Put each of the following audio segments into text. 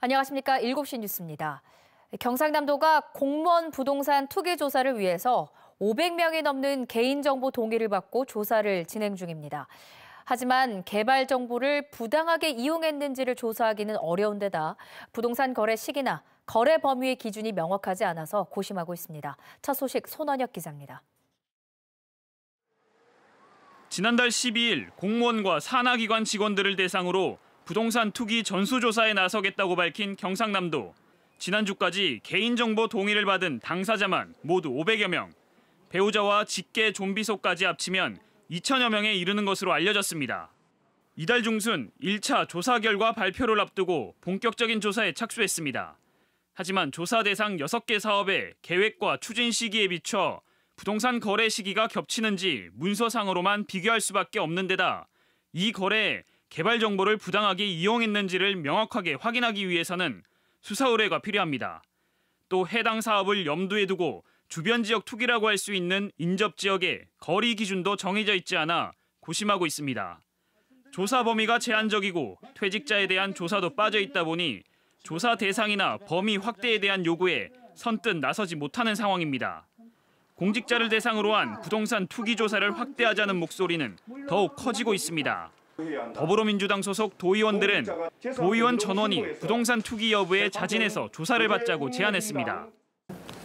안녕하십니까. 7시 뉴스입니다. 경상남도가 공무원 부동산 투기 조사를 위해서 500명이 넘는 개인정보 동의를 받고 조사를 진행 중입니다. 하지만 개발 정보를 부당하게 이용했는지를 조사하기는 어려운 데다 부동산 거래 시기나 거래 범위의 기준이 명확하지 않아서 고심하고 있습니다. 첫 소식 손원혁 기자입니다. 지난달 12일 공무원과 산하기관 직원들을 대상으로 부동산 투기 전수조사에 나서겠다고 밝힌 경상남도. 지난주까지 개인정보 동의를 받은 당사자만 모두 500여 명, 배우자와 직계 좀비소까지 합치면 2천여 명에 이르는 것으로 알려졌습니다. 이달 중순 1차 조사 결과 발표를 앞두고 본격적인 조사에 착수했습니다. 하지만 조사 대상 6개 사업의 계획과 추진 시기에 비춰 부동산 거래 시기가 겹치는지 문서상으로만 비교할 수밖에 없는 데다 이 거래에 개발 정보를 부당하게 이용했는지를 명확하게 확인하기 위해서는 수사 의뢰가 필요합니다. 또 해당 사업을 염두에 두고 주변 지역 투기라고 할 수 있는 인접 지역의 거리 기준도 정해져 있지 않아 고심하고 있습니다. 조사 범위가 제한적이고 퇴직자에 대한 조사도 빠져 있다 보니 조사 대상이나 범위 확대에 대한 요구에 선뜻 나서지 못하는 상황입니다. 공직자를 대상으로 한 부동산 투기 조사를 확대하자는 목소리는 더욱 커지고 있습니다. 더불어민주당 소속 도의원들은 도의원 전원이 부동산 투기 여부에 자진해서 조사를 받자고 제안했습니다.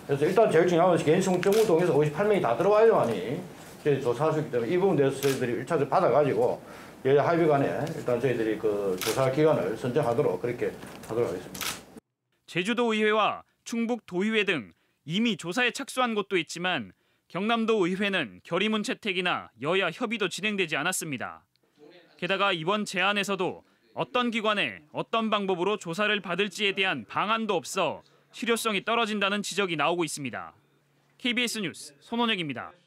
그래서 일단 제일 중요한 것은 개인성 정보동에서 58명이 다 들어와야만이 저희 조사할 기 때문에 이 부분 대해서 저희들이 1차적 받아가지고 여야 예, 합의 간에 일단 저희들이 그 조사 기간을 선정하도록 그렇게 하도록 하겠습니다. 제주도 의회와 충북 도의회 등 이미 조사에 착수한 곳도 있지만 경남도 의회는 결의문 채택이나 여야 협의도 진행되지 않았습니다. 게다가 이번 제안에서도 어떤 기관에 어떤 방법으로 조사를 받을지에 대한 방안도 없어 실효성이 떨어진다는 지적이 나오고 있습니다. KBS 뉴스 손원혁입니다.